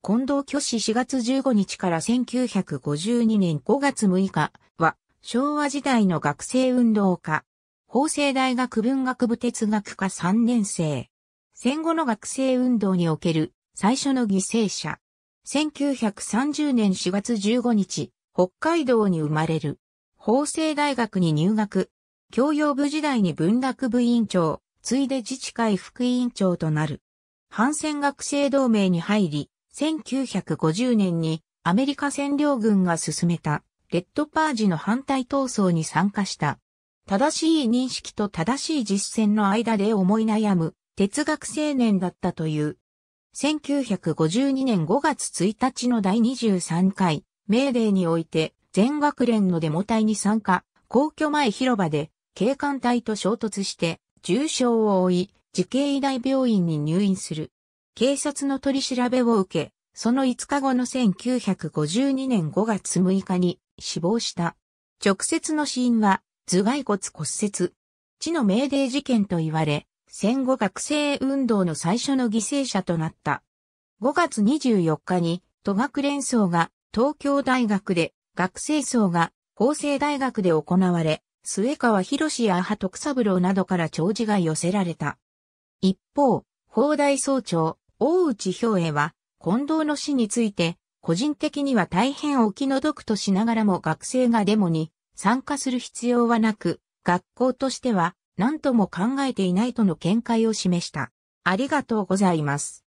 近藤虚子4月15日から1952年5月6日は、昭和時代の学生運動家、法政大学文学部哲学科3年生。戦後の学生運動における最初の犠牲者。1930年4月15日、北海道に生まれる。法政大学に入学。教養部時代に文学部委員長、ついで自治会副委員長となる。反戦学生同盟に入り、1950年にアメリカ占領軍が進めたレッドパージの反対闘争に参加した。正しい認識と正しい実践の間で思い悩む哲学青年だったという。1952年5月1日の第23回、命令において、全学連のデモ隊に参加、皇居前広場で、警官隊と衝突して、重傷を負い、慈恵医大病院に入院する。警察の取り調べを受け、その5日後の1952年5月6日に死亡した。直接の死因は頭蓋骨骨折。地の命令事件と言われ、戦後学生運動の最初の犠牲者となった。5月24日に都学連想が東京大学で、学生層が厚生大学で行われ、末川博や波徳三郎などから弔辞が寄せられた。一方、法大総長、大内兵衛は、近藤の死について、個人的には大変お気の毒としながらも学生がデモに参加する必要はなく、学校としては何とも考えていないとの見解を示した。ありがとうございます。